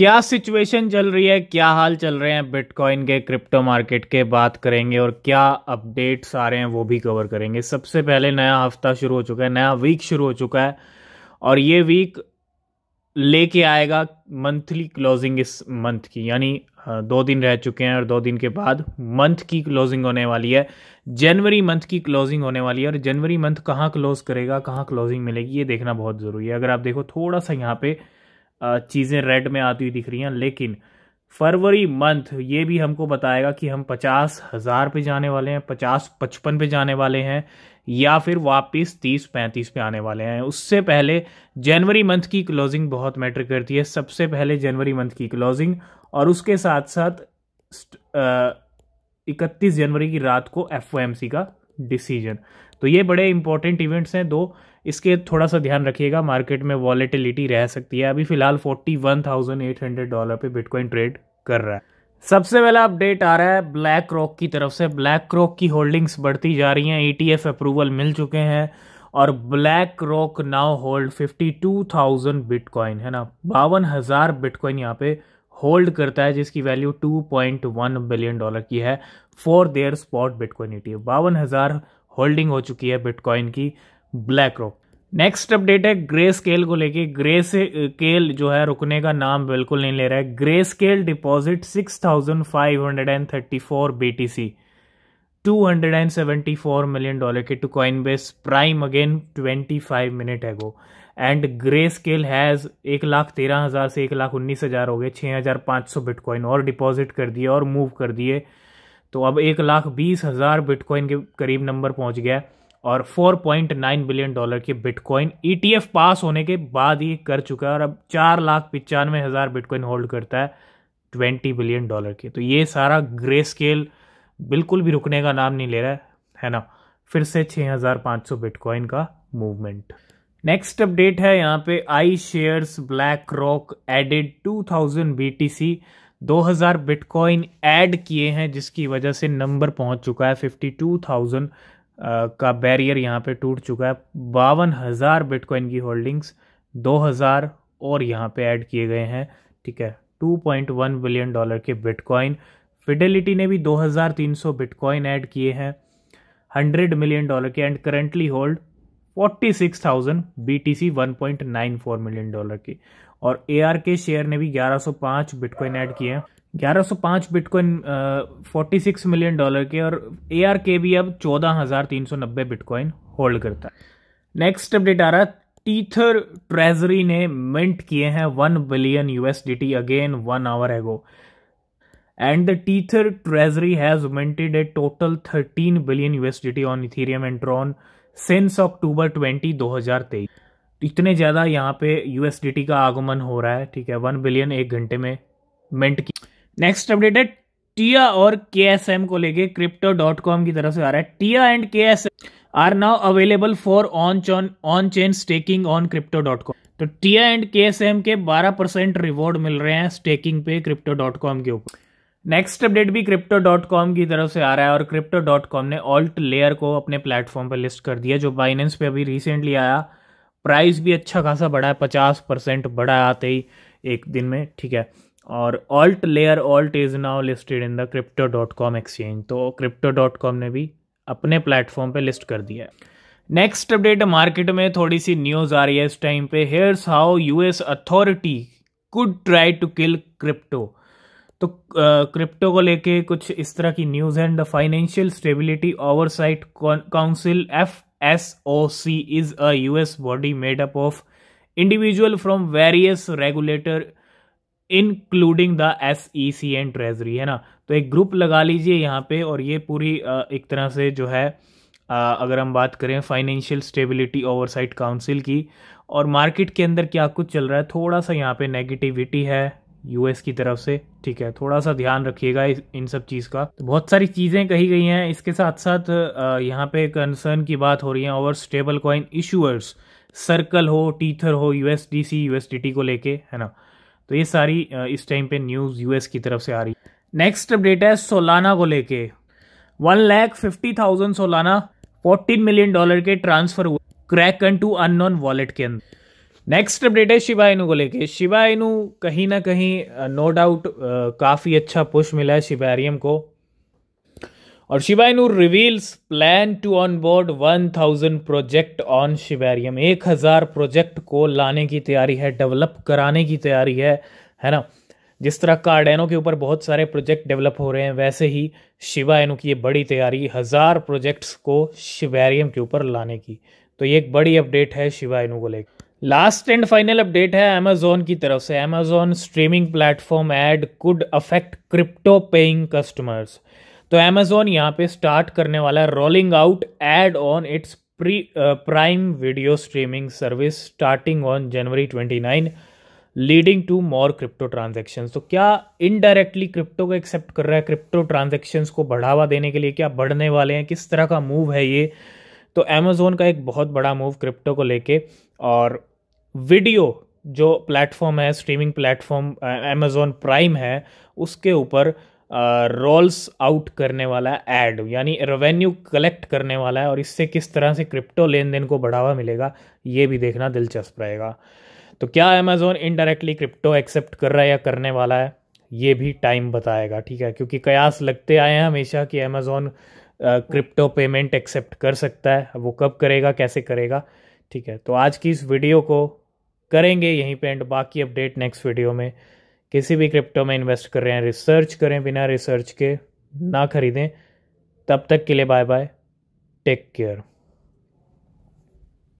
क्या सिचुएशन चल रही है क्या हाल चल रहे हैं बिटकॉइन के क्रिप्टो मार्केट के बात करेंगे और क्या अपडेट्स आ रहे हैं वो भी कवर करेंगे सबसे पहले नया हफ्ता शुरू हो चुका है नया वीक शुरू हो चुका है और ये वीक लेके आएगा मंथली क्लोजिंग इस मंथ की यानी दो दिन रह चुके हैं और दो दिन के बाद मंथ की क्लोजिंग होने वाली है जनवरी मंथ की क्लोजिंग होने वाली है और जनवरी मंथ कहाँ क्लोज करेगा कहाँ क्लोजिंग मिलेगी ये देखना बहुत ज़रूरी है अगर आप देखो थोड़ा सा यहाँ पे चीज़ें रेड में आती हुई दिख रही हैं लेकिन फरवरी मंथ ये भी हमको बताएगा कि हम पचास हज़ार पे जाने वाले हैं पचास पचपन पे जाने वाले हैं या फिर वापस तीस पैंतीस पे आने वाले हैं उससे पहले जनवरी मंथ की क्लोजिंग बहुत मैटर करती है सबसे पहले जनवरी मंथ की क्लोजिंग और उसके साथ साथ इकतीस जनवरी की रात को एफ का डिसीजन तो ये बड़े इंपॉर्टेंट इवेंट्स हैं दो इसके थोड़ा सा ध्यान रखिएगा मार्केट में वॉलेटिलिटी रह सकती है अभी फिलहाल forty one thousand eight hundred dollar पे बिटकॉइन ट्रेड कर रहा है सबसे पहला अपडेट आ रहा है ब्लैक रॉक की तरफ से ब्लैक रॉक की होल्डिंग्स बढ़ती जा रही हैं ई e अप्रूवल मिल चुके हैं और BlackRock now hold 52,000 bitcoin है ना बावन हज़ार बिटकॉइन यहाँ पे होल्ड करता है जिसकी वैल्यू 2.1 बिलियन डॉलर की है for their spot bitcoin E T बावन हज़ार होल्डिंग हो चुकी है बिटकॉइन की ब्लैक रॉक नेक्स्ट अपडेट है ग्रे स्केल को लेके ग्रे स्केल जो है रुकने का नाम बिल्कुल नहीं ले रहा है Grayscale deposit 6,534 BTC 274 million dollar के to Coinbase prime again 25 minute है go and Grayscale has एक लाख तेरह हज़ार से एक लाख उन्नीस हज़ार हो गए छः हज़ार पाँच सौ बिटकॉइन और डिपॉजिट कर दिए और मूव कर दिए तो अब एक लाख बीस हज़ार बिटकॉइन के करीब नंबर पहुंच गया है और 4.9 बिलियन डॉलर के बिटकॉइन ईटीएफ पास होने के बाद ही कर चुका है और अब चार लाख पचानवे हज़ार बिटकॉइन होल्ड करता है 20 बिलियन डॉलर के तो ये सारा ग्रे स्केल बिल्कुल भी रुकने का नाम नहीं ले रहा है है ना फिर से 6,500 बिटकॉइन का मूवमेंट नेक्स्ट अपडेट है यहाँ पे iShares BlackRock added 2000 BTC 2000 bitcoin add किए हैं जिसकी वजह से नंबर पहुंच चुका है 52,000 का बैरियर यहाँ पे टूट चुका है बावन हज़ार बिटकॉइन की होल्डिंग्स दो हज़ार और यहाँ पे ऐड किए गए हैं ठीक है two point one billion dollar के बिटकॉइन फिडेलिटी ने भी दो हज़ार तीन सौ बिटकॉइन ऐड किए हैं हंड्रेड मिलियन डॉलर के and currently hold forty six thousand B T C one point nine four million dollar की और ए आर के शेयर ने भी ग्यारह सौ पाँच बिटकॉइन ऐड किए हैं 1105 बिटकॉइन 46 मिलियन डॉलर के और ए आर के भी अब 14,390 बिटकॉइन होल्ड करता है नेक्स्ट अपडेट आ रहा है टीथर ट्रेजरी ने मिंट किए हैं one billion USDT again one hour ago and the Tether treasury has minted a total 13 billion USDT on Ethereum and Tron since October 20 2023 इतने ज़्यादा यहाँ पे यूएसडीटी का आगमन हो रहा है ठीक है वन बिलियन एक घंटे में मिंट नेक्स्ट अपडेट है टिया और के को लेके क्रिप्टो डॉट कॉम की तरफ से आ रहा है टिया एंड तो के are now available for on chain on chain staking on crypto dot com तो टिया एंड के के 12 परसेंट रिवॉर्ड मिल रहे हैं स्टेकिंग पे क्रिप्टो डॉट कॉम के ऊपर नेक्स्ट अपडेट भी क्रिप्टो डॉट कॉम की तरफ से आ रहा है और क्रिप्टो डॉट कॉम ने ऑल्ट लेयर को अपने प्लेटफॉर्म पर लिस्ट कर दिया जो बाइनेंस पे अभी रिसेंटली आया प्राइस भी अच्छा खासा बढ़ा है पचास परसेंट बढ़ा आते ही एक दिन में ठीक है और AltLayer ALT is now listed in the crypto dot com exchange तो क्रिप्टो डॉट कॉम ने भी अपने प्लेटफॉर्म पे लिस्ट कर दिया है नेक्स्ट अपडेट मार्केट में थोड़ी सी न्यूज़ आ रही है इस टाइम पे here's how US authority could try to kill crypto तो क्रिप्टो uh, को लेके कुछ इस तरह की news and the financial stability oversight council F S O C is a US body made up of individual from various regulator including the S E C and treasury है ना तो एक ग्रुप लगा लीजिए यहाँ पे और ये पूरी एक तरह से जो है अगर हम बात करें फाइनेंशियल स्टेबिलिटी ओवरसाइट काउंसिल की और मार्केट के अंदर क्या कुछ चल रहा है थोड़ा सा यहाँ पे नेगेटिविटी है यूएस की तरफ से ठीक है थोड़ा सा ध्यान रखिएगा इन सब चीज़ का तो बहुत सारी चीज़ें कही गई हैं इसके साथ साथ यहाँ पे कंसर्न की बात हो रही है over stablecoin issuers Circle हो टीथर हो यूएसडीसी यूएसडीटी को लेके है ना तो ये सारी इस टाइम पे न्यूज़ यूएस की तरफ से आ रही नेक्स्ट अपडेट है सोलाना को लेके one lakh fifty thousand Solana fourteen million dollar के ट्रांसफर हुए क्रैक एंड टू अननोन वॉलेट के अंदर नेक्स्ट अपडेट है शिवा को लेके शिवा कहीं ना कहीं नो डाउट काफ़ी अच्छा पुश मिला है शिवेरियम को और शिवायनूर reveals plan to one thousand project on Shibarium हजार प्रोजेक्ट को लाने की तैयारी है डेवलप कराने की तैयारी है है ना जिस तरह कार्डेनो के ऊपर बहुत सारे प्रोजेक्ट डेवलप हो रहे हैं वैसे ही शिवायनू की ये बड़ी तैयारी हज़ार प्रोजेक्ट्स को शिवेरियम के ऊपर लाने की तो ये एक बड़ी अपडेट है शिवायनु को लेकर लास्ट एंड फाइनल अपडेट है अमेजोन की तरफ से Amazon streaming platform ad could affect crypto paying customers तो अमेजोन यहाँ पे स्टार्ट करने वाला है rolling out ad on its pre prime video streaming service starting on January 29 leading to more crypto transaction तो क्या इनडायरेक्टली क्रिप्टो को accept कर रहा है क्रिप्टो ट्रांजेक्शन को बढ़ावा देने के लिए क्या बढ़ने वाले हैं किस तरह का मूव है ये तो अमेजोन का एक बहुत बड़ा मूव क्रिप्टो को लेके और वीडियो जो प्लेटफॉर्म है स्ट्रीमिंग प्लेटफॉर्म अमेजोन प्राइम है उसके ऊपर रोल्स आउट करने वाला है एड यानी रेवेन्यू कलेक्ट करने वाला है और इससे किस तरह से क्रिप्टो लेन देन को बढ़ावा मिलेगा ये भी देखना दिलचस्प रहेगा तो क्या अमेज़ोन इनडायरेक्टली क्रिप्टो एक्सेप्ट कर रहा है या करने वाला है ये भी टाइम बताएगा ठीक है क्योंकि कयास लगते आए हैं हमेशा कि अमेज़ोन क्रिप्टो पेमेंट एक्सेप्ट कर सकता है वो कब करेगा कैसे करेगा ठीक है तो आज की इस वीडियो को करेंगे यहीं पे एंड बाकी अपडेट नेक्स्ट वीडियो में किसी भी क्रिप्टो में इन्वेस्ट कर रहे हैं रिसर्च करें बिना रिसर्च के ना खरीदें तब तक के लिए बाय बाय टेक केयर